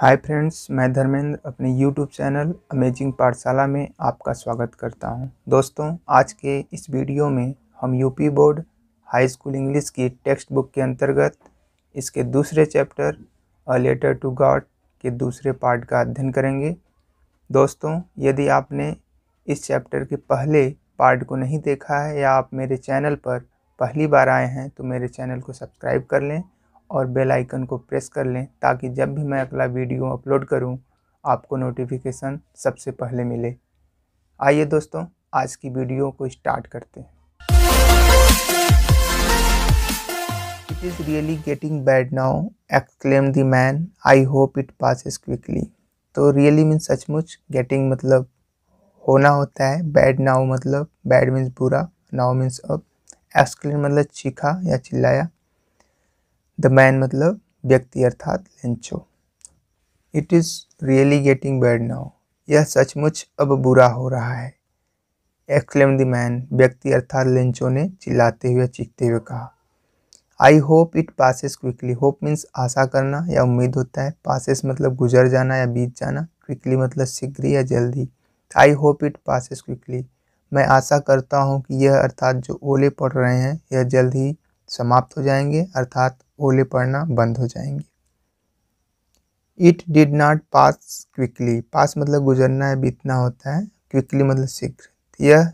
Hi friends मैं धर्मेंद्र अपने YouTube channel amazing पाठशाला में आपका स्वागत करता हूं। दोस्तों आज के इस वीडियो में हम UP board high school English की टेक्स्ट बुक के अंतर्गत इसके दूसरे chapter a letter to God के दूसरे पार्ट का अध्ययन करेंगे दोस्तों यदि आपने इस चैप्टर के पहले पार्ट को नहीं देखा है या आप मेरे चैनल पर पहली बार आए हैं तो मेरे चैनल को सब्सक्राइब कर लें और बेल आइकन को प्रेस कर लें ताकि जब भी मैं अगला वीडियो अपलोड करूं आपको नोटिफिकेशन सबसे पहले मिले आइए दोस्तों आज की वीडियो को स्टार्ट करते हैं it is really getting bad now exclaim the man I hope it passes quickly तो रियली मीन सचमुच गेटिंग मतलब होना होता है बैड नाउ मतलब बैड मीन्स बुरा नाउ मीन्स अब एक्सक्लेम मतलब चीखा या चिल्लाया द मैन मतलब व्यक्ति अर्थात Lencho it is really getting bad now यह सचमुच अब बुरा हो रहा है एक्सलेम द मैन व्यक्ति अर्थात लेंचो ने चिल्लाते हुए चीखते हुए कहा I hope it passes quickly hope means आशा करना या उम्मीद होता है पासिस मतलब गुजर जाना या बीत जाना क्विकली मतलब शीघ्र या जल्दी I hope it passes quickly मैं आशा करता हूँ कि यह अर्थात जो ओले पड़ रहे हैं यह जल्द ही समाप्त हो जाएंगे अर्थात ओले पड़ना बंद हो जाएंगे it did not pass quickly pass मतलब गुजरना है बीतना होता है क्विकली मतलब शीघ्र यह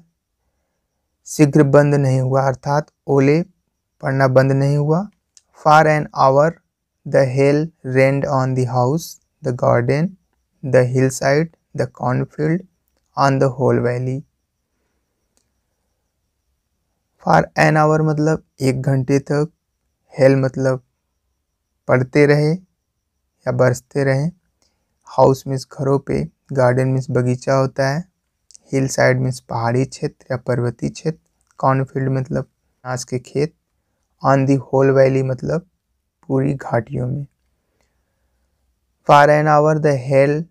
शीघ्र बंद नहीं हुआ अर्थात ओले पड़ना बंद नहीं हुआ for an hour the hail rained on the house the garden the hillside the cornfield on the whole valley for an hour मतलब एक घंटे तक हेल मतलब पढ़ते रहे या बरसते रहें हाउस मीन्स घरों पे गार्डन मीन्स बगीचा होता है हिल साइड मीन्स पहाड़ी क्षेत्र या पर्वतीय क्षेत्र कॉर्नफील्ड मतलब अनाज के खेत ऑन दी होल वैली मतलब पूरी घाटियों में for an hour the hail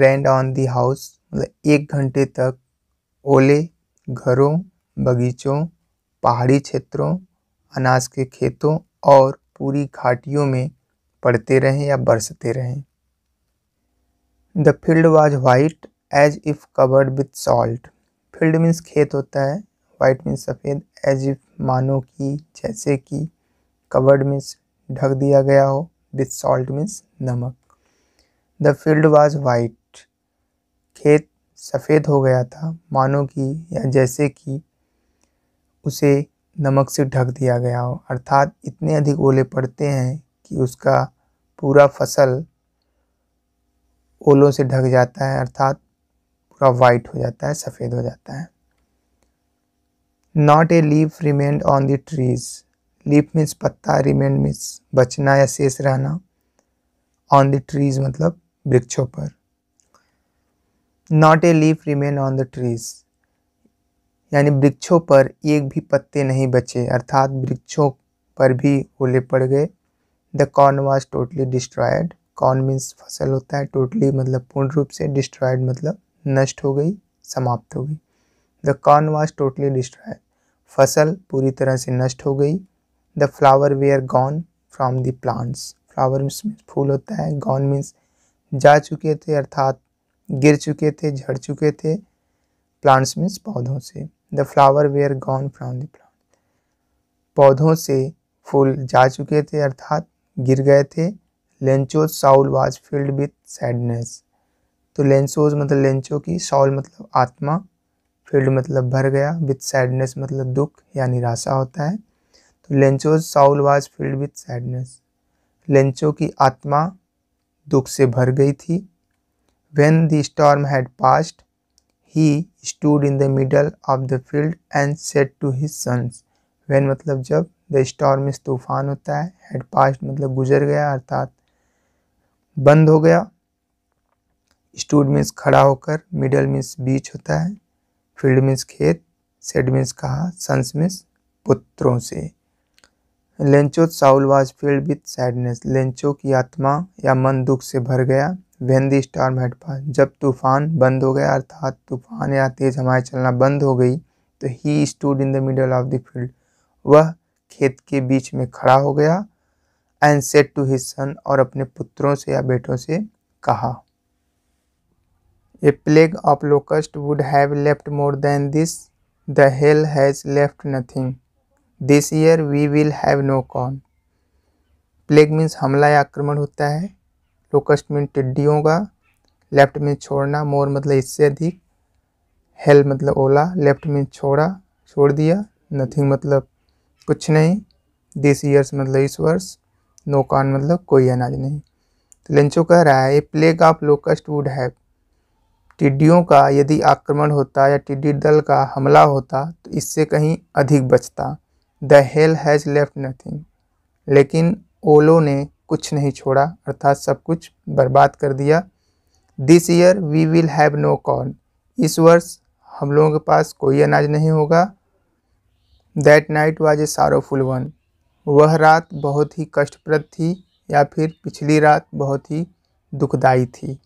rained on the house मतलब एक घंटे तक ओले घरों बगीचों पहाड़ी क्षेत्रों अनाज के खेतों और पूरी घाटियों में पड़ते रहें या बरसते रहें the field was white as if covered with salt field means खेत होता है वाइट मीन्स सफ़ेद एज इफ मानो कि जैसे कि कवर्ड मीन्स ढक दिया गया हो विथ सॉल्ट मीन्स नमक द फील्ड वाज वाइट खेत सफ़ेद हो गया था मानो कि या जैसे कि उसे नमक से ढक दिया गया हो अर्थात इतने अधिक ओले पड़ते हैं कि उसका पूरा फसल ओलों से ढक जाता है अर्थात पूरा वाइट हो जाता है सफ़ेद हो जाता है not a leaf remained on the trees leaf means पत्ता रिमेंड मीन्स बचना या शेष रहना ऑन द ट्रीज़ मतलब वृक्षों पर not a leaf remained on the trees यानी वृक्षों पर एक भी पत्ते नहीं बचे अर्थात वृक्षों पर भी ओले पड़ गए the corn was totally destroyed corn means फसल होता है टोटली मतलब पूर्ण रूप से डिस्ट्रॉयड मतलब नष्ट हो गई समाप्त हो गई the corn was totally destroyed फसल पूरी तरह से नष्ट हो गई the flower were gone from the plants flower means फूल होता है गॉन मीन्स जा चुके थे अर्थात गिर चुके थे झड़ चुके थे प्लांट्स मीन्स पौधों से the flower were gone from the plant पौधों से फूल जा चुके थे अर्थात गिर गए थे Lencho's soul was filled with sadness तो लेंसोज मतलब लेंचो की साउल मतलब आत्मा फील्ड मतलब भर गया विथ सैडनेस मतलब दुख या निराशा होता है तो Lencho's soul was filled with sadness Lencho की आत्मा दुख से भर गई थी when the storm had passed he stood in the middle of the field and said to his sons when मतलब जब द स्टॉर में तूफान होता है हेड पास्ट मतलब गुजर गया अर्थात बंद हो गया स्टूड मीन्स खड़ा होकर मिडल मीन्स बीच होता है फील्ड मीन्स खेत सेड मीन्स कहा सन्स मीन्स पुत्रों से Lencho soul was filled with sadness Lencho की आत्मा या मन दुख से भर गया when the storm had passed जब तूफान बंद हो गया अर्थात तूफान या तेज हवाएं चलना बंद हो गई तो he stood in the middle of the field वह खेत के बीच में खड़ा हो गया and said to his son और अपने पुत्रों से या बेटों से कहा a plague of locust would have left more than this the hail has left nothing this year we will have no corn plague means हमला या आक्रमण होता है लोकस्ट में टिड्डियों का लेफ्ट में छोड़ना मोर मतलब इससे अधिक हेल मतलब ओला लेफ्ट में छोड़ा छोड़ दिया नथिंग मतलब कुछ नहीं दिस ईयर्स मतलब इस वर्ष नो कॉन मतलब कोई अनाज नहीं तो लंचो कह रहा है a plague of locust would have टिड्डियों का यदि आक्रमण होता या टिड्डी दल का हमला होता तो इससे कहीं अधिक बचता the hail has left nothing लेकिन ओलो ने कुछ नहीं छोड़ा अर्थात सब कुछ बर्बाद कर दिया this year we will have no corn इस वर्ष हम लोगों के पास कोई अनाज नहीं होगा that night was a sorrowful one वह रात बहुत ही कष्टप्रद थी या फिर पिछली रात बहुत ही दुखदाई थी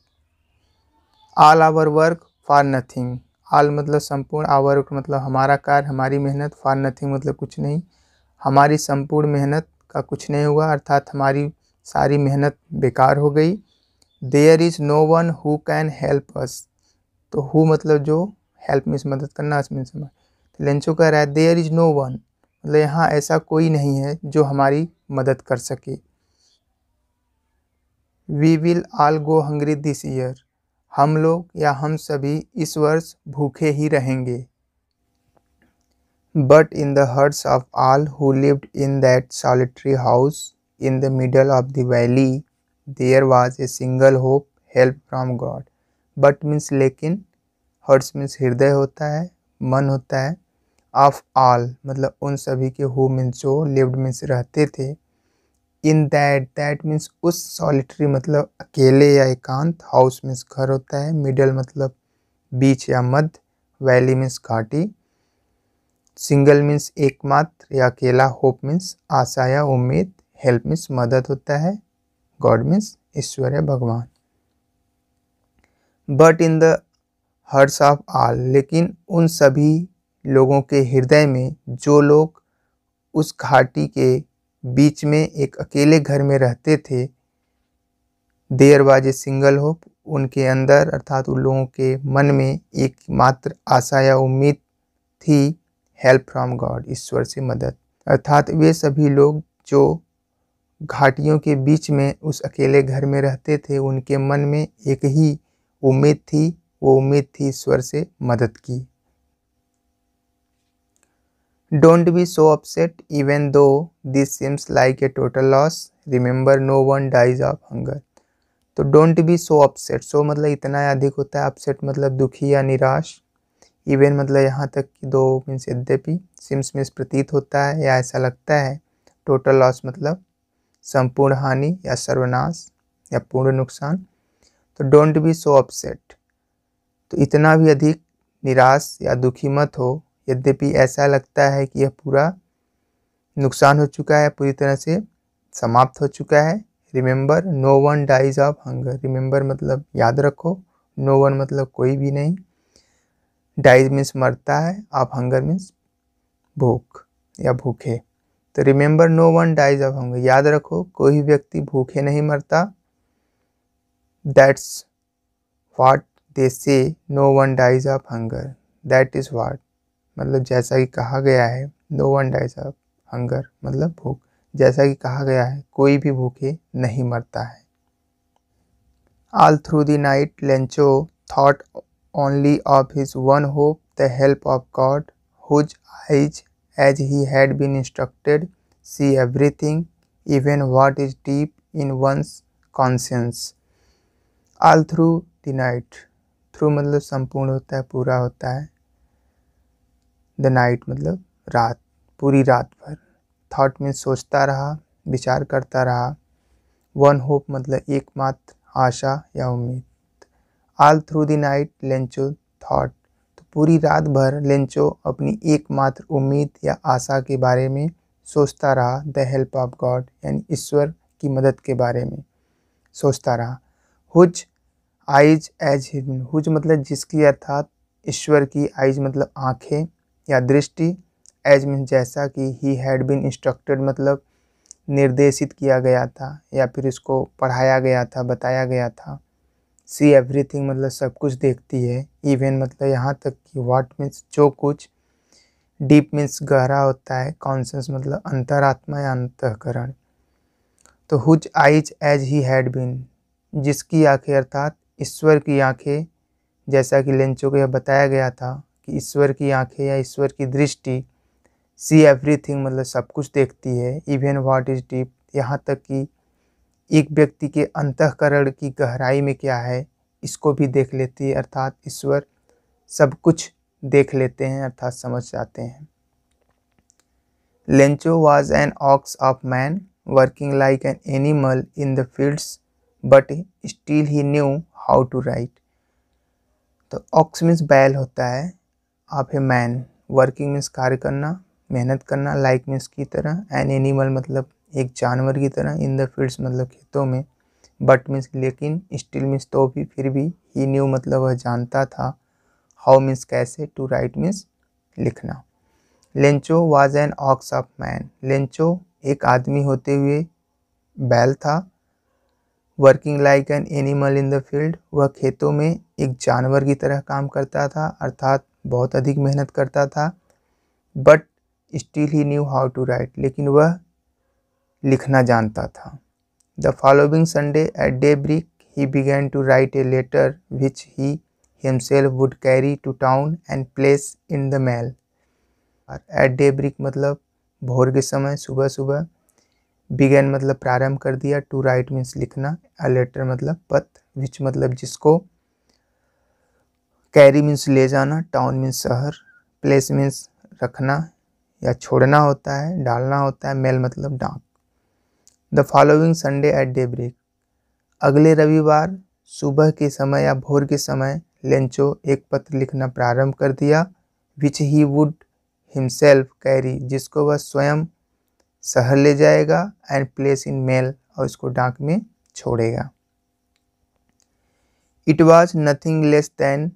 all our work for nothing all मतलब संपूर्ण आवर मतलब हमारा कार्य हमारी मेहनत फॉर नथिंग मतलब कुछ नहीं हमारी संपूर्ण मेहनत का कुछ नहीं हुआ अर्थात हमारी सारी मेहनत बेकार हो गई there is no one who can help us तो हु मतलब जो हेल्प मीन्स मदद करना अस मीन्स हमें तो लेंचो कह रहा है देयर इज़ नो वन मतलब यहाँ ऐसा कोई नहीं है जो हमारी मदद कर सके we will all go hungry this year हम लोग या हम सभी इस वर्ष भूखे ही रहेंगे but in the hearts of all who lived in that solitary house in the middle of the valley there was a single hope help from God but means लेकिन हर्ट्स मीन्स हृदय होता है मन होता है ऑफ ऑल मतलब उन सभी के हु मीन्स जो लिव्ड मीन्स रहते थे इन दैट दैट मीन्स उस सॉलिटरी मतलब अकेले या एकांत हाउस मीन्स घर होता है मिडल मतलब बीच या मध्य वैली मीन्स घाटी सिंगल मीन्स एकमात्र या अकेला होप मीन्स आशा या उम्मीद हेल्प मीन्स मदद होता है गॉड मीन्स ईश्वर है भगवान but in the hearts of all लेकिन उन सभी लोगों के हृदय में जो लोग उस घाटी के बीच में एक अकेले घर में रहते थे there was a single hope उनके अंदर अर्थात उन लोगों के मन में एकमात्र आशा या उम्मीद थी हेल्प फ्रॉम गॉड ईश्वर से मदद अर्थात वे सभी लोग जो घाटियों के बीच में उस अकेले घर में रहते थे उनके मन में एक ही उम्मीद थी वो उम्मीद थी ईश्वर से मदद की don't be so upset even though this seems like a total loss remember no one dies of hunger तो don't be so upset so मतलब इतना अधिक होता है अपसेट मतलब दुखी या निराश इवन मतलब यहाँ तक कि दो मीन्स यद्यपि सिम्स में प्रतीत होता है या ऐसा लगता है टोटल लॉस मतलब संपूर्ण हानि या सर्वनाश या पूर्ण नुकसान तो डोंट बी सो अपसेट तो इतना भी अधिक निराश या दुखी मत हो यद्यपि ऐसा लगता है कि यह पूरा नुकसान हो चुका है पूरी तरह से समाप्त हो चुका है remember no one dies of hunger remember मतलब याद रखो नो वन मतलब कोई भी नहीं डाइज मीन्स मरता है आप हंगर मीन्स भूख या भूखे तो remember no one dies of hunger याद रखो कोई व्यक्ति भूखे नहीं मरता that's what they say no one dies of hunger that is what मतलब जैसा कि कहा गया है no one dies of hunger मतलब भूख जैसा कि कहा गया है कोई भी भूखे नहीं मरता है all through the night Lencho thought only of his one hope the help of God whose eyes he had been instructed see everything even what is deep in one's conscience all through the night through मतलब संपूर्ण होता है पूरा होता है the night मतलब रात पूरी रात भर थाट में सोचता रहा विचार करता रहा वन होप मतलब एकमात्र आशा या उम्मीद all through the night Lencho thought पूरी रात भर लिंचो अपनी एकमात्र उम्मीद या आशा के बारे में सोचता रहा द हेल्प ऑफ गॉड यानी ईश्वर की मदद के बारे में सोचता रहा हुज आइज एज हुज मतलब जिसकी अर्थात ईश्वर की आइज मतलब आँखें या दृष्टि एज मीन जैसा कि ही हैड बिन इंस्ट्रक्टेड मतलब निर्देशित किया गया था या फिर इसको पढ़ाया गया था बताया गया था सी एवरीथिंग मतलब सब कुछ देखती है इवन मतलब यहाँ तक कि वाट मीन्स जो कुछ डीप मीन्स गहरा होता है कॉन्सेंस मतलब अंतरात्मा या अंतकरण तो whose eyes as he had been जिसकी आंखें अर्थात ईश्वर की आंखें जैसा कि लेंचो को यह बताया गया था कि ईश्वर की आंखें या ईश्वर की दृष्टि सी एवरीथिंग मतलब सब कुछ देखती है इवन व्हाट इज़ डीप यहाँ तक कि एक व्यक्ति के अंतकरण की गहराई में क्या है इसको भी देख लेती है अर्थात ईश्वर सब कुछ देख लेते हैं अर्थात समझ जाते हैं Lencho was an ox of man working like an animal in the fields but still he knew how to write तो ऑक्स मीन्स बैल होता है आप है मैन वर्किंग मीन्स कार्य करना मेहनत करना लाइक मीन्स की तरह एन एनिमल मतलब एक जानवर की तरह इन द फील्ड्स मतलब खेतों में बट मीन्स लेकिन स्टिल मीन्स तो भी फिर भी ही न्यू मतलब वह जानता था हाउ मीन्स कैसे टू राइट मीन्स लिखना Lencho was an ox of man Lencho एक आदमी होते हुए बैल था working like an animal in the field वह खेतों में एक जानवर की तरह काम करता था अर्थात बहुत अधिक मेहनत करता था but still he knew how to write लेकिन वह लिखना जानता था the following Sunday at daybreak he began to write a letter which he himself would carry to town and place in the mail at daybreak मतलब भोर के समय सुबह सुबह बिगैन मतलब प्रारंभ कर दिया टू राइट मीन्स लिखना अ लेटर मतलब पथ विच मतलब जिसको कैरी मीन्स ले जाना टाउन मीन्स शहर प्लेस मीन्स रखना या छोड़ना होता है डालना होता है मेल मतलब डाक the following Sunday at daybreak अगले रविवार सुबह के समय या भोर के समय लेंचो एक पत्र लिखना प्रारंभ कर दिया which he would himself carry जिसको वह स्वयं शहर ले जाएगा एंड प्लेस इन मेल और उसको डाक में छोड़ेगा it was nothing less than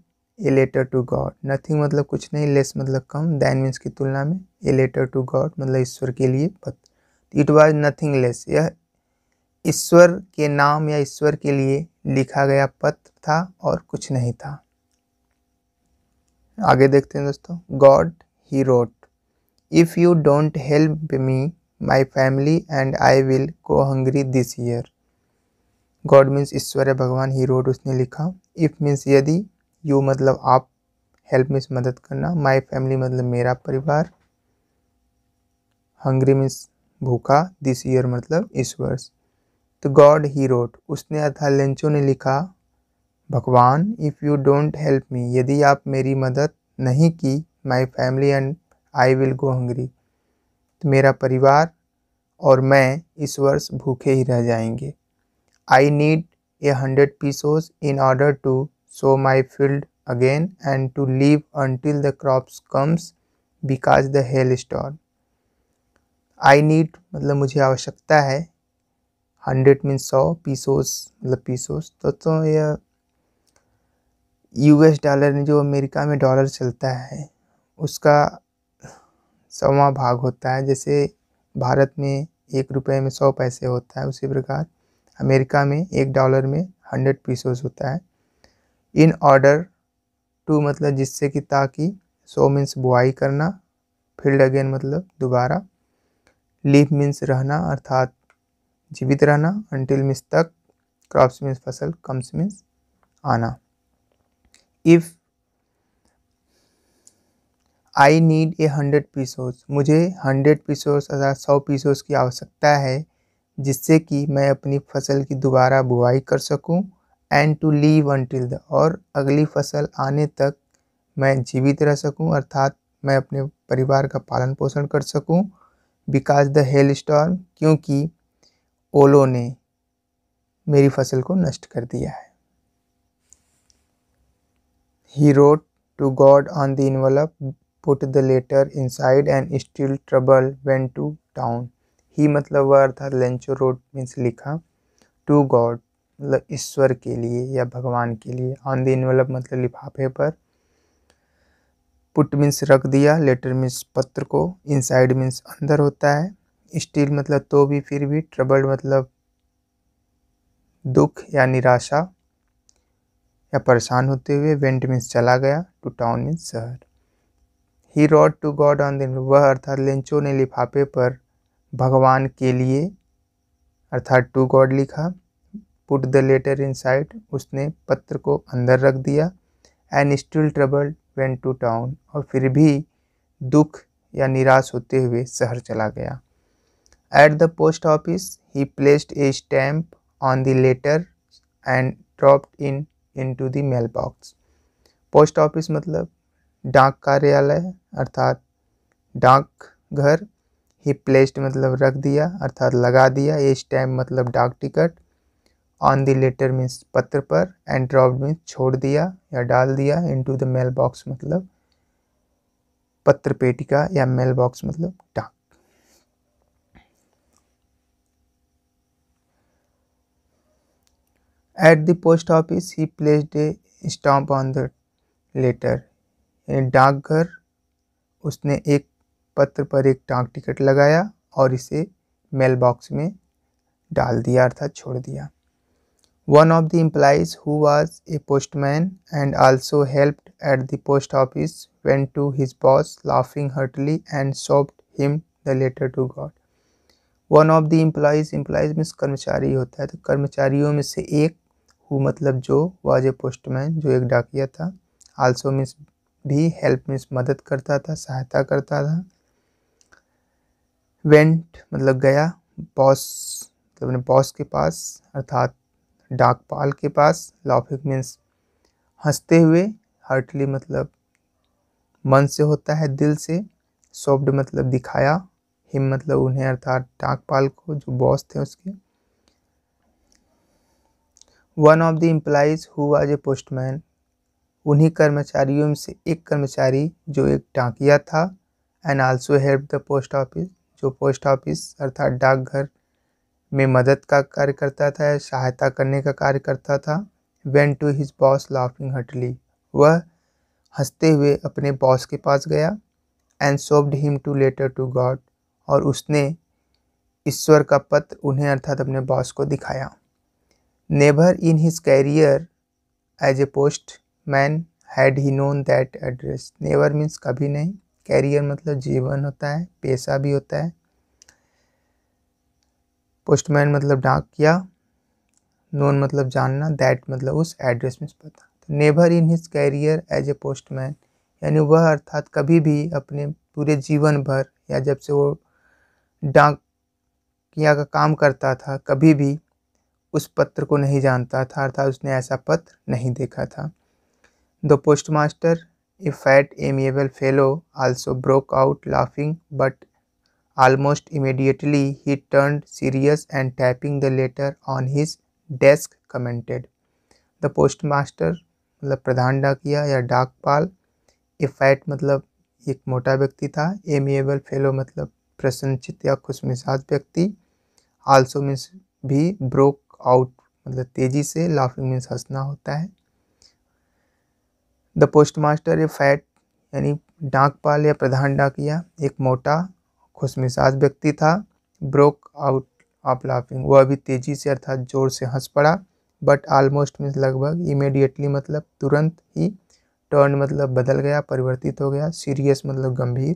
a letter to God nothing मतलब कुछ नहीं लेस मतलब कम दैन मीन्स की तुलना में ए लेटर टू गॉड मतलब ईश्वर के लिए पत्र इट वॉज नथिंग लेस यह ईश्वर के नाम या ईश्वर के लिए लिखा गया पत्र था और कुछ नहीं था आगे देखते हैं दोस्तों God he wrote if you don't help me my family and I will go hungry this year God means ईश्वर है भगवान ही रोड उसने लिखा इफ़ मीन्स यदि यू मतलब आप हेल्प मीन्स मदद करना माई फैमिली मतलब मेरा परिवार हंग्री मीन्स भूखा दिस ईयर मतलब इस वर्ष तो गॉड ही रोट उसने अर्थात लेंचो ने लिखा भगवान if you don't help me यदि आप मेरी मदद नहीं की my family and I will go hungry तो मेरा परिवार और मैं इस वर्ष भूखे ही रह जाएंगे I need a hundred pesos in order to sow my field again and to live until the crops comes because the hailstorm I need मतलब मुझे आवश्यकता है हंड्रेड मीन सौ पीसोस मतलब पीसोस तो तो ये यूएस डॉलर में जो अमेरिका में डॉलर चलता है उसका सवा भाग होता है जैसे भारत में एक रुपये में सौ पैसे होता है उसी प्रकार अमेरिका में एक डॉलर में हंड्रेड पीसोस होता है इन ऑर्डर टू मतलब जिससे कि ताकि सो मीन्स बुआई करना फील्ड अगेन मतलब दोबारा लीव मीन्स रहना अर्थात जीवित रहना अंटिल मीन्स तक क्रॉप्स मीन्स फसल कम्स मीन्स आना if I need a hundred pesos मुझे हंड्रेड पीसोस अर्थात सौ पीसोस की आवश्यकता है जिससे कि मैं अपनी फसल की दोबारा बुआई कर सकूं and to live until the और अगली फसल आने तक मैं जीवित रह सकूं अर्थात मैं अपने परिवार का पालन पोषण कर सकूं बिकॉज द हेल स्टॉर्म क्योंकि ओलो ने मेरी फसल को नष्ट कर दिया है he wrote to God on the envelope put the letter inside and still troubled went to town he मतलब वह अर्थात लेंचो रोड मीन्स लिखा टू गॉड मतलब ईश्वर के लिए या भगवान के लिए ऑन द इनवलप मतलब लिफाफे पर पुट मीन्स रख दिया लेटर मीन्स पत्र को इनसाइड मीन्स अंदर होता है स्टील मतलब तो भी फिर भी ट्रबल्ड मतलब दुख या निराशा या परेशान होते हुए वेंट मीन्स चला गया टू टाउन मीन्स शहर he wrote to God on दिन वह अर्थात लेंचो ने लिफाफे पर भगवान के लिए अर्थात टू गॉड लिखा पुट द लेटर इनसाइड उसने पत्र को अंदर रख दिया and still troubled went to town और फिर भी दुख या निराश होते हुए शहर चला गया at the post office he placed a stamp on the letter and dropped in into the mail mailbox post office मतलब डाक कार्यालय अर्थात डाक घर ही प्लेस्ड मतलब रख दिया अर्थात लगा दिया ए स्टैम्प मतलब डाक ticket on the letter means पत्र पर एंड ड्रॉप मीन्स छोड़ दिया या डाल दिया इनटू द मेल बॉक्स मतलब पत्र पेटिका या मेल बॉक्स मतलब डाक at the post office he placed a stamp on the letter डाकघर उसने एक पत्र पर एक डाक टिकट लगाया और इसे मेल बॉक्स में डाल दिया अर्थात छोड़ दिया One of the employees who was a postman and also helped at the post office went to his boss laughing heartily and sobbed him the letter to God. One of the employees employees means कर्मचारी होता है तो कर्मचारियों में से एक who मतलब जो वाज ए पोस्टमैन जो एक डाकिया था आल्सो मीन्स भी हेल्प मीन्स मदद करता था सहायता करता था वेंट मतलब गया बॉस तो अपने बॉस के पास अर्थात डाकपाल के पास लॉफिक मीन्स हंसते हुए हर्टली मतलब मन से होता है दिल से सॉफ्ट मतलब दिखाया हिम मतलब उन्हें अर्थात डाकपाल को जो बॉस थे उसके one of the employees who was a postman उन्हीं कर्मचारियों में से एक कर्मचारी जो एक डाकिया था and also help the post office जो पोस्ट ऑफिस अर्थात डाकघर में मदद का कार्य करता था सहायता करने का कार्य करता था went to his boss laughing heartily वह हंसते हुए अपने बॉस के पास गया and showed him to letter to God और उसने ईश्वर का पत्र उन्हें अर्थात अपने बॉस को दिखाया never in his career as a postman had he known that address never means कभी नहीं कैरियर मतलब जीवन होता है पैसा भी होता है पोस्टमैन मतलब डाक किया नोन मतलब जानना दैट मतलब उस एड्रेस में पता तो never in his career as a postman यानी वह अर्थात कभी भी अपने पूरे जीवन भर या जब से वो डाक किया का काम करता था कभी भी उस पत्र को नहीं जानता था अर्थात उसने ऐसा पत्र नहीं देखा था the post postmaster a fat amiable fellow also broke out laughing but Almost immediately he turned serious and tapping the letter on his desk commented. The postmaster मतलब प्रधान डाकिया या डाकपाल ए फैट मतलब एक मोटा व्यक्ति था एमिएबल फेलो मतलब प्रशंसित या खुशमिजाज व्यक्ति आल्सो मीन्स भी ब्रोक आउट मतलब तेज़ी से लाफिंग मीन्स हंसना होता है the post postmaster a fat यानी डाकपाल या प्रधान डाकिया एक मोटा खुशमिजाज व्यक्ति था ब्रोक आउट ऑफ लाफिंग वह अभी तेजी से अर्थात जोर से हंस पड़ा बट आलमोस्ट मीन्स लगभग इमेडिएटली मतलब तुरंत ही टर्न मतलब बदल गया परिवर्तित हो गया सीरियस मतलब गंभीर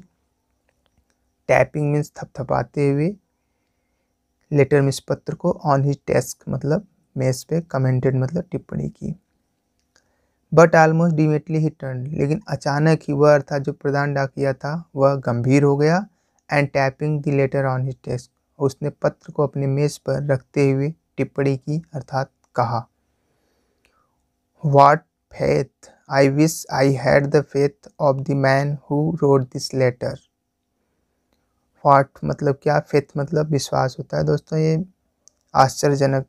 टैपिंग मीन्स थपथपाते हुए लेटर मिस पत्र को ऑन हिज टेस्क मतलब मेज पे कमेंटेड मतलब टिप्पणी की but almost immediately he turned लेकिन अचानक ही वह अर्थात जो प्रधान डाकिया था वह गंभीर हो गया and tapping the letter on his desk उसने पत्र को अपने मेज पर रखते हुए टिप्पणी की अर्थात कहा what faith I wish I had the faith of the man who wrote this letter what मतलब क्या फेथ मतलब विश्वास होता है दोस्तों ये आश्चर्यजनक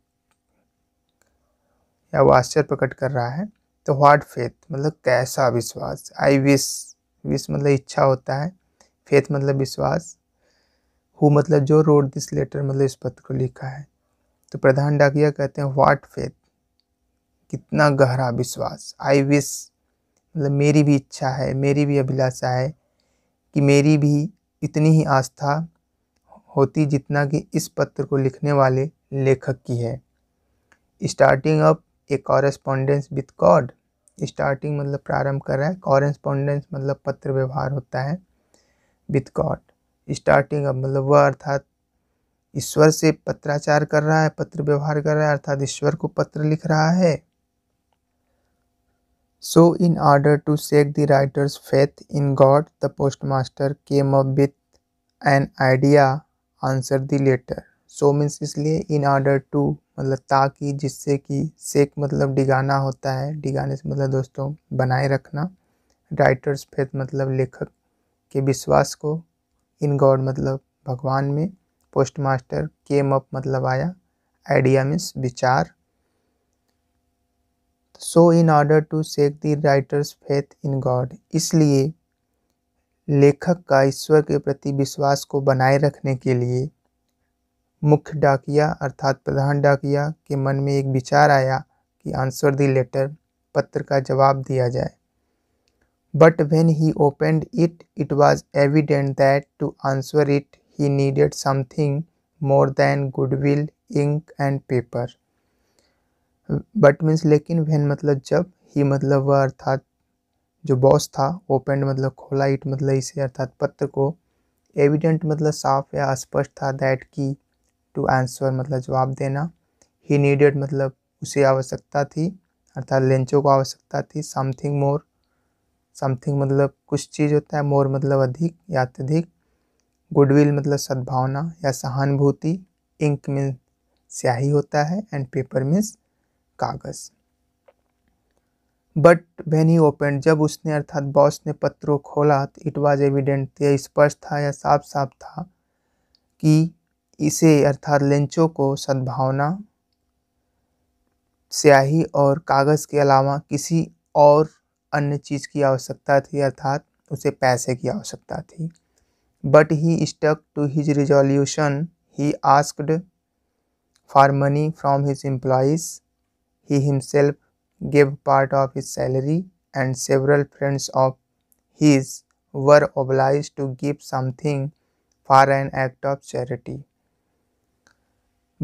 या वो आश्चर्य प्रकट कर रहा है तो वाट फेथ मतलब कैसा विश्वास आई विश विश मतलब इच्छा होता है फेथ मतलब विश्वास हु मतलब जो रोड दिस लेटर मतलब इस पत्र को लिखा है तो प्रधान डाकिया कहते हैं वाट फेथ कितना गहरा विश्वास आई विश मतलब मेरी भी इच्छा है मेरी भी अभिलाषा है कि मेरी भी इतनी ही आस्था होती जितना कि इस पत्र को लिखने वाले लेखक की है starting up a correspondence with God starting मतलब प्रारंभ कर रहा है कॉरेस्पॉन्डेंस मतलब पत्र व्यवहार होता है विथ गॉड स्टार्टिंग अब मतलब वह अर्थात ईश्वर से पत्राचार कर रहा है पत्र व्यवहार कर रहा है अर्थात ईश्वर को पत्र लिख रहा है so in order to shake the writer's faith in God the post postmaster के with an idea answer the letter so means इसलिए इन ऑर्डर टू मतलब ताकि जिससे कि सेक मतलब डिगाना होता है डिगाने से मतलब दोस्तों बनाए रखना राइटर्स फेथ मतलब लेखक के विश्वास को इन गॉड मतलब भगवान में पोस्ट मास्टर केम अप मतलब आया आइडिया मीन्स विचार so in order to shake the writer's faith in God इसलिए लेखक का ईश्वर के प्रति विश्वास को बनाए रखने के लिए मुख्य डाकिया अर्थात प्रधान डाकिया के मन में एक विचार आया कि आंसर दी लेटर पत्र का जवाब दिया जाए But when he opened it, it was evident that to answer it he needed something more than goodwill, ink and paper. But means लेकिन वहन मतलब जब ही मतलब वह अर्थात जो बॉस था ओपेंड मतलब खोला इट मतलब इसे अर्थात पत्र को एविडेंट मतलब साफ या स्पष्ट था दैट की टू आंसर मतलब जवाब देना ही नीडेड मतलब उसे आवश्यकता थी अर्थात लेंचो को आवश्यकता थी समथिंग मोर समथिंग मतलब कुछ चीज़ होता है मोर मतलब अधिक या अत्यधिक गुडविल मतलब सद्भावना या सहानुभूति इंक मीन्स स्याही होता है एंड पेपर मीन्स कागज़ बट वेन ही ओपन जब उसने अर्थात बॉस ने पत्रों खोला तो इट वॉज एविडेंट यह स्पष्ट था या साफ साफ था कि इसे अर्थात लेंचो को सद्भावना स्याही और कागज़ के अलावा किसी और अन्य चीज़ की आवश्यकता थी अर्थात उसे पैसे की आवश्यकता थी but he stuck to his resolution he asked for money from his employees he himself give part of his salary and several friends of his were obliged to give something for an act of charity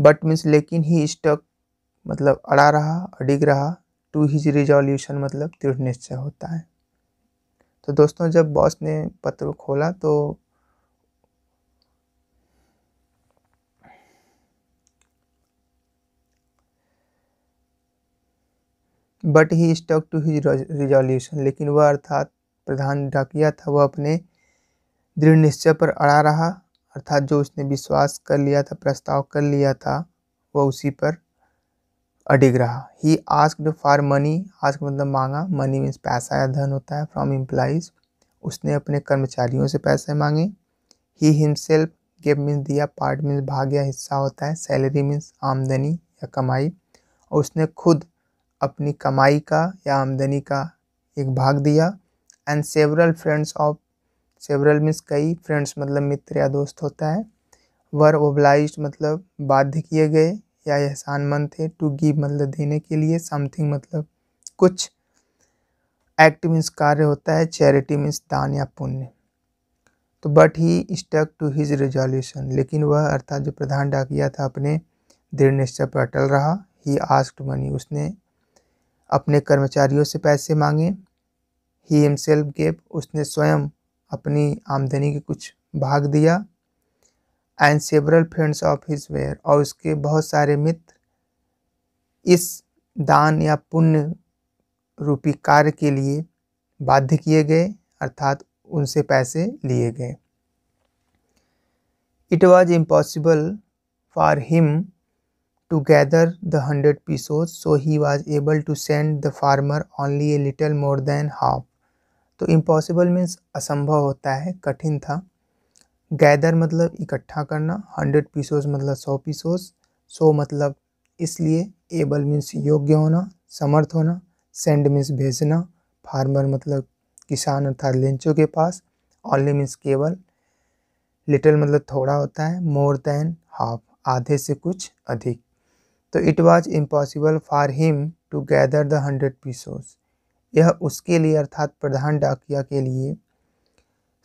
but means लेकिन he stuck मतलब अड़ा रहा अडिग रहा to his resolution मतलब दृढ़ निश्चय होता है तो दोस्तों जब बॉस ने पत्र खोला तो but he stuck to his resolution लेकिन वह अर्थात प्रधान डाकिया था वह अपने दृढ़ निश्चय पर अड़ा रहा अर्थात जो उसने विश्वास कर लिया था प्रस्ताव कर लिया था वह उसी पर अडिग्रहा he ask for money ask मतलब मांगा मनी मीन्स पैसा या धन होता है फ्रॉम एम्प्लाइज उसने अपने कर्मचारियों से पैसे मांगे ही हिमसेल्फ गेप मीन्स दिया पार्ट मीन्स भाग या हिस्सा होता है सैलरी मीन्स आमदनी या कमाई और उसने खुद अपनी कमाई का या आमदनी का एक भाग दिया and several friends of several means कई फ्रेंड्स मतलब मित्र या दोस्त होता है वर ओबलाइज मतलब बाध्य किए गए या एहसान मंद थे टू गिव मतलब देने के लिए समथिंग मतलब कुछ एक्ट मीन्स कार्य होता है चैरिटी मीन्स दान या पुण्य तो but he stuck to his resolution लेकिन वह अर्थात जो प्रधान डाकिया था अपने दृढ़ निश्चय पर अटल रहा ही आस्क्ड मनी उसने अपने कर्मचारियों से पैसे मांगे ही हिमसेल्फ गेप उसने स्वयं अपनी आमदनी के कुछ भाग दिया and several friends of his were और उसके बहुत सारे मित्र इस दान या पुण्य रूपी कार्य के लिए बाध्य किए गए अर्थात उनसे पैसे लिए गए it was impossible for him to gather the hundred pesos so he was able to send the farmer only a little more than half तो इम्पॉसिबल मीन्स असंभव होता है कठिन था गैदर मतलब इकट्ठा करना हंड्रेड पीसोस मतलब सौ पीसोस सो मतलब इसलिए एबल मीन्स योग्य होना समर्थ होना सेंड मीन्स भेजना फार्मर मतलब किसान अर्थात लेंचों के पास ऑनली मीन्स केवल लिटल मतलब थोड़ा होता है मोर देन हाफ आधे से कुछ अधिक तो it was impossible for him to gather the hundred pesos यह उसके लिए अर्थात प्रधान डाकिया के लिए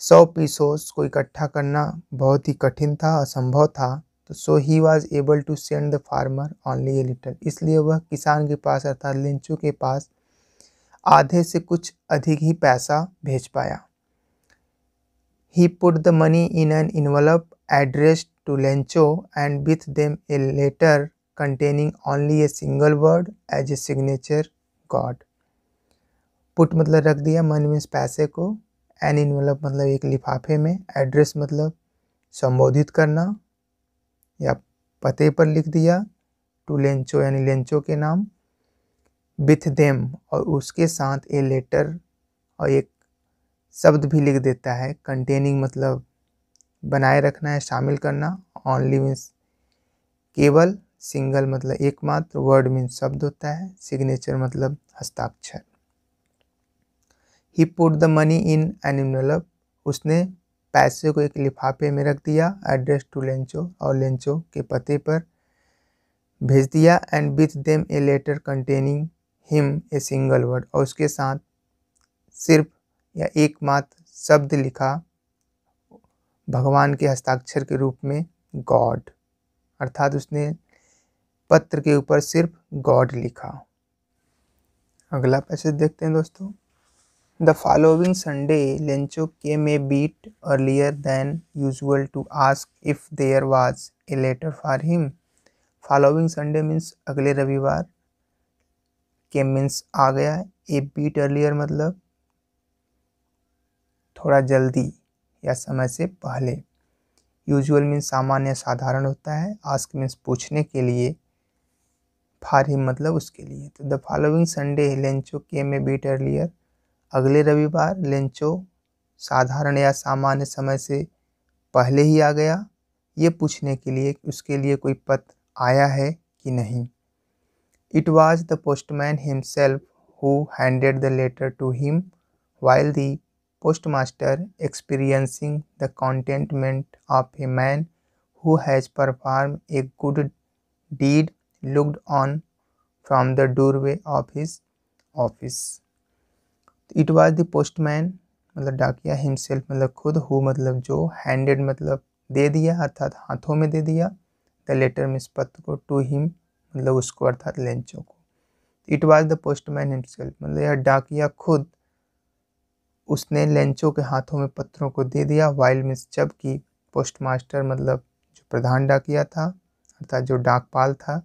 सौ पीसोस को इकट्ठा करना बहुत ही कठिन था असंभव था तो so he was able to send the farmer only a little इसलिए वह किसान के पास अर्थात लिंचू के पास आधे से कुछ अधिक ही पैसा भेज पाया he put the money in an envelope addressed to Lencho and with them a letter containing only a single word as a signature God put मतलब रख दिया मनी मीन्स पैसे को एन इनवलप मतलब, मतलब एक लिफाफे में एड्रेस मतलब संबोधित करना या पते पर लिख दिया टू लेंचो यानी लेंचो के नाम विथ देम और उसके साथ ए लेटर और एक शब्द भी लिख देता है कंटेनिंग मतलब बनाए रखना है शामिल करना ऑनली मीन्स केवल सिंगल मतलब एकमात्र वर्ड मीन्स शब्द होता है सिग्नेचर मतलब हस्ताक्षर he put the money in an envelope उसने पैसे को एक लिफाफे में रख दिया एड्रेस टू लेंचो और लेंचो के पते पर भेज दिया and with them a letter containing him a single word और उसके साथ सिर्फ या एकमात्र शब्द लिखा भगवान के हस्ताक्षर के रूप में गॉड अर्थात उसने पत्र के ऊपर सिर्फ गॉड लिखा अगला पैसेज देखते हैं दोस्तों the following Sunday Lencho came bit earlier than usual to ask if there was a letter for him following Sunday means अगले रविवार के मीन्स आ गया ए बीट अर्लियर मतलब थोड़ा जल्दी या समय से पहले यूजल मीन्स सामान्य साधारण होता है आस्क मीन्स पूछने के लिए फार हिम मतलब उसके लिए तो the following Sunday Lencho came bit earlier अगले रविवार लेंचो साधारण या सामान्य समय से पहले ही आ गया ये पूछने के लिए उसके लिए कोई पत्र आया है कि नहीं it was the postman himself who handed the letter to him while the post master experiencing the contentment of a man who has perform a good deed looked on from the doorway of his office it was the postman मतलब डाकिया himself मतलब खुद who मतलब जो handed मतलब दे दिया अर्थात हाथों में दे दिया द लेटर मिस पत्र को टू हिम मतलब उसको अर्थात लेंचो को it was the postman himself मतलब यह डाकिया खुद उसने लेंचो के हाथों में पत्रों को दे दिया वाइल मिस जबकि पोस्ट मास्टर मतलब जो प्रधान डाकिया था अर्थात जो डाकपाल था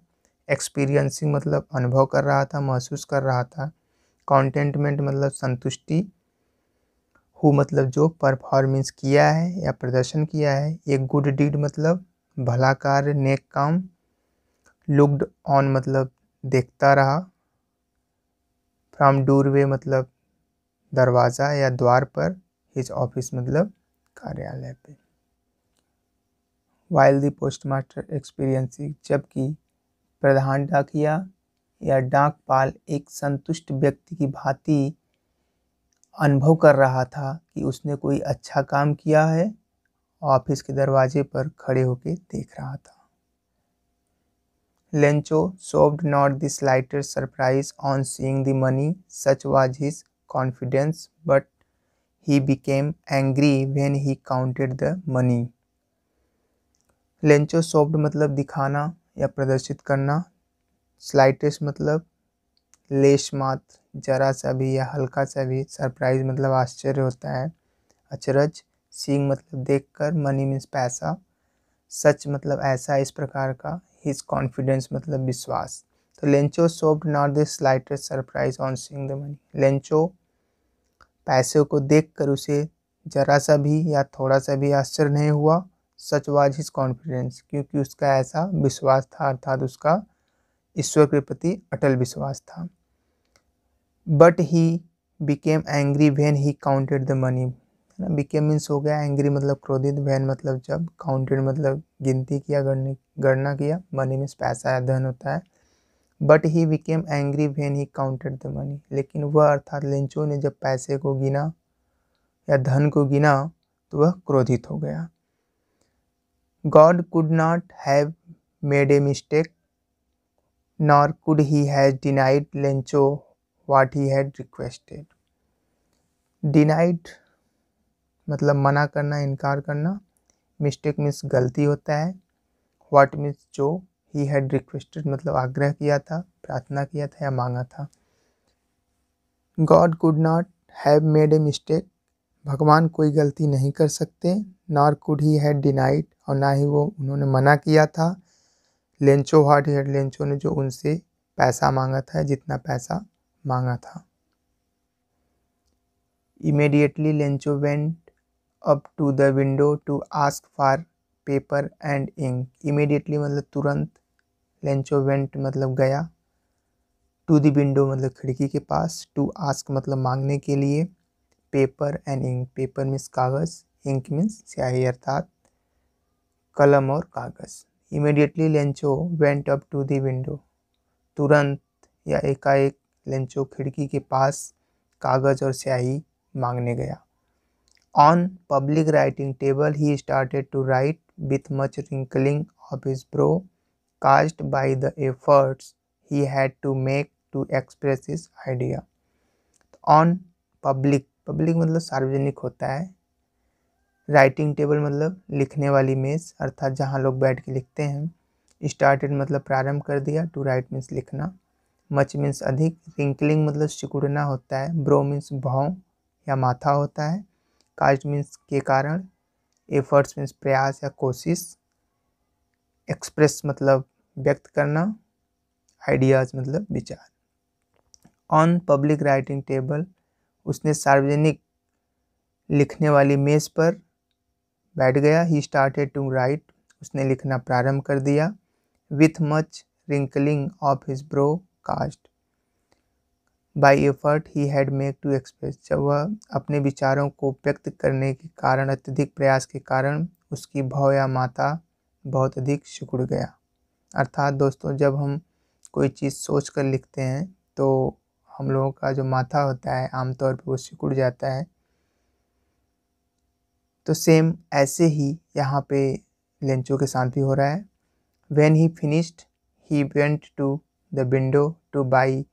एक्सपीरियंसिंग मतलब अनुभव कर रहा था महसूस कर रहा था कॉन्टेंटमेंट मतलब संतुष्टि हु मतलब जो परफॉर्मेंस किया है या प्रदर्शन किया है ए गुड डीड मतलब भला कार्य नेक काम लुकड ऑन मतलब देखता रहा फ्रॉम डूर वे मतलब दरवाज़ा या द्वार पर हिज ऑफिस मतलब कार्यालय पे while the post master experiencing जबकि प्रधान डाकिया या डाकपाल एक संतुष्ट व्यक्ति की भांति अनुभव कर रहा था कि उसने कोई अच्छा काम किया है ऑफिस के दरवाजे पर खड़े होकर देख रहा था लेंचो सोव्ड नॉट दिस लाइटर surprise on seeing the money such was his confidence but he became angry when he counted the money Lencho showed मतलब दिखाना या प्रदर्शित करना स्लाइटेस्ट मतलब लेश मात्र जरा सा भी या हल्का सा भी सरप्राइज मतलब आश्चर्य होता है अचरज सींग मतलब देखकर मनी मीन्स पैसा सच मतलब ऐसा इस प्रकार का हिज कॉन्फिडेंस मतलब विश्वास तो Lencho showed not the slightest surprise on seeing the money Lencho पैसे को देख कर उसे जरा सा भी या थोड़ा सा भी आश्चर्य नहीं हुआ सच वाज हिज कॉन्फिडेंस क्योंकि उसका ऐसा विश्वास था अर्थात उसका ईश्वर के प्रति अटल विश्वास था but he became angry when he counted the money है ना बिकेम मीन्स हो गया एंग्री मतलब क्रोधित वैन मतलब जब काउंटेड मतलब गिनती किया गणने गणना किया मनी मीन्स पैसा या धन होता है but he became angry when he counted the money लेकिन वह अर्थात लिंचो ने जब पैसे को गिना या धन को गिना तो वह क्रोधित हो गया God could not have made a mistake nor could he has denied Lencho what he had requested. Denied मतलब मना करना इनकार करना मिस्टेक मीन्स गलती होता है व्हाट मीन्स जो ही हैड रिक्वेस्टेड मतलब आग्रह किया था प्रार्थना किया था या मांगा था God could not have made a mistake भगवान कोई गलती नहीं कर सकते nor could he had denied और ना ही वो उन्होंने मना किया था लेंचो हार्ट हेड लेंचो ने जो उनसे पैसा मांगा था जितना पैसा मांगा था immediately Lencho went up to the window to ask for paper and ink immediately मतलब तुरंत लेंचो वेंट मतलब गया टू द विंडो मतलब खिड़की के पास टू आस्क मतलब मांगने के लिए paper and ink paper means कागज़ इंक मीन्स स्याही अर्थात कलम और कागज़ immediately Lencho went up to the window तुरंत या एकाएक लेंचो खिड़की के पास कागज और स्याही मांगने गया on public writing table he started to write with much wrinkling of his brow caused by the efforts he had to make to express his idea on public public मतलब सार्वजनिक होता है राइटिंग टेबल मतलब लिखने वाली मेज़ अर्थात जहाँ लोग बैठ के लिखते हैं स्टार्टेड मतलब प्रारंभ कर दिया टू राइट मीन्स लिखना मच मीन्स अधिक रिंकलिंग मतलब सिकुड़ना होता है ब्रो मीन्स भाव या माथा होता है कास्ट मीन्स के कारण एफर्ट्स मीन्स प्रयास या कोशिश एक्सप्रेस मतलब व्यक्त करना आइडियाज़ मतलब विचार ऑन पब्लिक राइटिंग टेबल उसने सार्वजनिक लिखने वाली मेज़ पर बैठ गया ही स्टार्टेड टू राइट उसने लिखना प्रारंभ कर दिया with much wrinkling of his brow caused by effort he had make to express जब वह अपने विचारों को व्यक्त करने के कारण अत्यधिक प्रयास के कारण उसकी भाव या माता बहुत अधिक सिकुड़ गया अर्थात दोस्तों जब हम कोई चीज़ सोच कर लिखते हैं तो हम लोगों का जो माथा होता है आमतौर पर वो सिकुड़ जाता है तो सेम ऐसे ही यहाँ पे लेंचो के साथ भी हो रहा है when he finished he went to the window to buy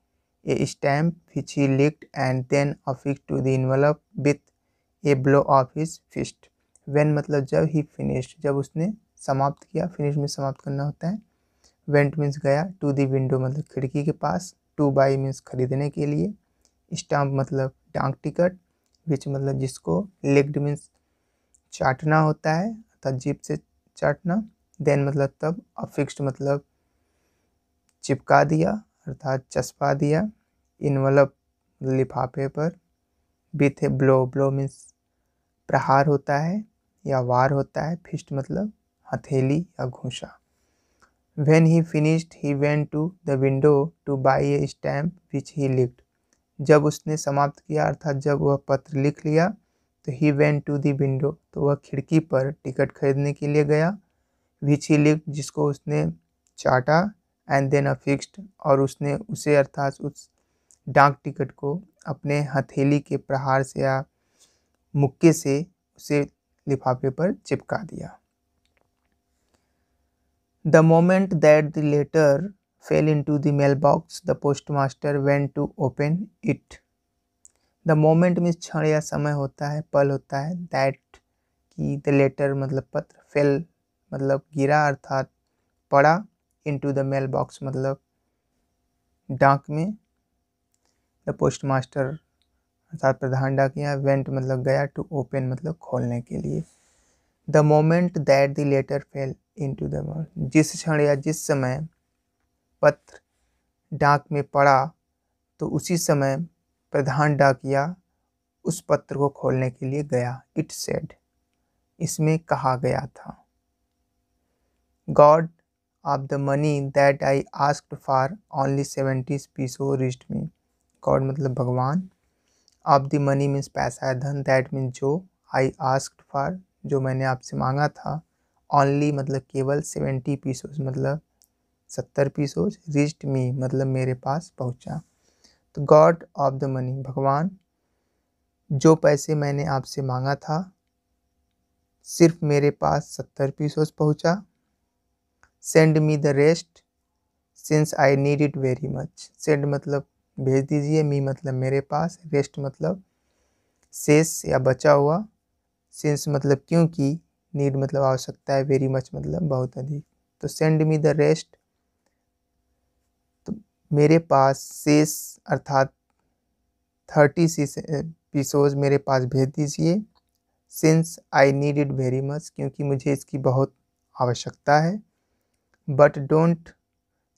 a stamp which he licked and then affix to the envelope with a blow of his fist when मतलब जब ही फिनिश्ड जब उसने समाप्त किया फिनिश में समाप्त करना होता है वेंट मीन्स गया टू द विंडो मतलब खिड़की के पास टू बाई मीन्स खरीदने के लिए स्टाम्प मतलब डाक टिकट विच मतलब जिसको लेग्ड मीन्स चाटना होता है अर्थात जीप से चाटना देन मतलब तब अफिक्स्ड मतलब चिपका दिया अर्थात चस्पा दिया इनवलप लिफाफे पर with a blow blow means प्रहार होता है या वार होता है फिस्ट मतलब हथेली या घूसा when he finished he went to the window to buy a stamp which he licked जब उसने समाप्त किया अर्थात जब वह पत्र लिख लिया तो he went to the window तो वह खिड़की पर टिकट खरीदने के लिए गया विच ही लिव जिसको उसने चाटा एंड देन फिक्स्ड और उसने उसे अर्थात उस डाक टिकट को अपने हथेली के प्रहार से या मुक्के से उसे लिफाफे पर चिपका दिया the moment that the letter fell into the mail box the post master went to open it the moment means क्षण या समय होता है पल होता है दैट की द लेटर मतलब पत्र फेल मतलब गिरा अर्थात पड़ा इनटू द मेल बॉक्स मतलब डाक में द पोस्ट मास्टर अर्थात प्रधान डाक या वेंट मतलब गया टू ओपन मतलब खोलने के लिए the moment that the letter fell into the जिस क्षण या जिस समय पत्र डाक में पड़ा तो उसी समय प्रधान डाकिया उस पत्र को खोलने के लिए गया इट सेड इसमें कहा गया था God of the money that I asked for only seventy peso reached me God मतलब भगवान ऑफ द मनी मीन्स पैसा है धन दैट मीन्स जो आई आस्क्ड फॉर जो मैंने आपसे मांगा था ओनली मतलब केवल सेवेंटी पीसोज मतलब सत्तर पीसोज रिस्ट मी मतलब मेरे पास पहुंचा the God of the money भगवान जो पैसे मैंने आपसे मांगा था सिर्फ मेरे पास सत्तर पीसोस पहुंचा send me the rest since I need it very much send मतलब भेज दीजिए मी मतलब मेरे पास रेस्ट मतलब शेष या बचा हुआ सिंस मतलब क्योंकि नीड मतलब आवश्यकता है वेरी मच मतलब बहुत अधिक तो सेंड मी द रेस्ट मेरे पास शेष अर्थात थर्टी सी पीसोज मेरे पास भेज दीजिए since I need it very much क्योंकि मुझे इसकी बहुत आवश्यकता है but don't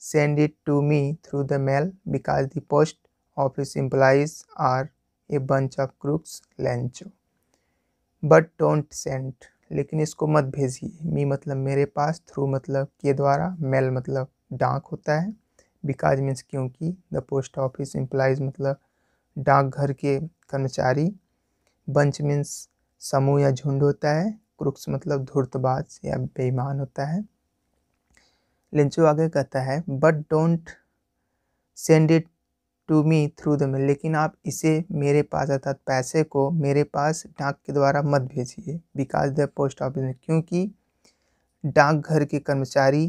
send it to me through the mail because the post office employees are a bunch of crooks Lencho but don't send लेकिन इसको मत भेजिए मी मतलब मेरे पास थ्रू मतलब के द्वारा मेल मतलब डाक होता है बिकाज मीन्स क्योंकि द पोस्ट ऑफिस एम्प्लाइज मतलब डाकघर के कर्मचारी बंच मीन्स समूह या झुंड होता है क्रुक्स मतलब धूर्तबाज या बेईमान होता है लिंचो आगे कहता है but don't send it to me through the mail लेकिन आप इसे मेरे पास अर्थात पैसे को मेरे पास डाक के द्वारा मत भेजिए बिकॉज द पोस्ट ऑफिस में क्योंकि डाकघर के कर्मचारी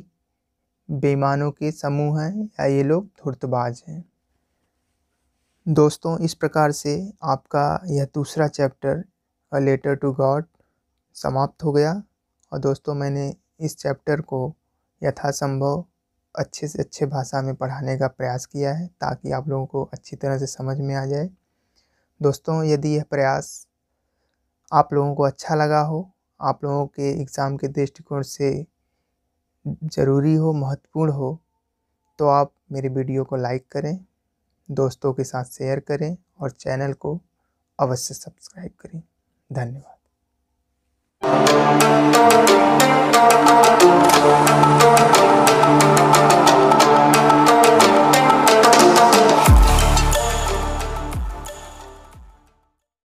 बेईमानों के समूह हैं या ये लोग धुर्तबाज हैं दोस्तों इस प्रकार से आपका यह दूसरा chapter a letter to God समाप्त हो गया और दोस्तों मैंने इस चैप्टर को यथासंभव अच्छे से अच्छे भाषा में पढ़ाने का प्रयास किया है ताकि आप लोगों को अच्छी तरह से समझ में आ जाए दोस्तों यदि यह प्रयास आप लोगों को अच्छा लगा हो आप लोगों के एग्ज़ाम के दृष्टिकोण से ज़रूरी हो महत्वपूर्ण हो तो आप मेरे वीडियो को लाइक करें दोस्तों के साथ शेयर करें और चैनल को अवश्य सब्सक्राइब करें धन्यवाद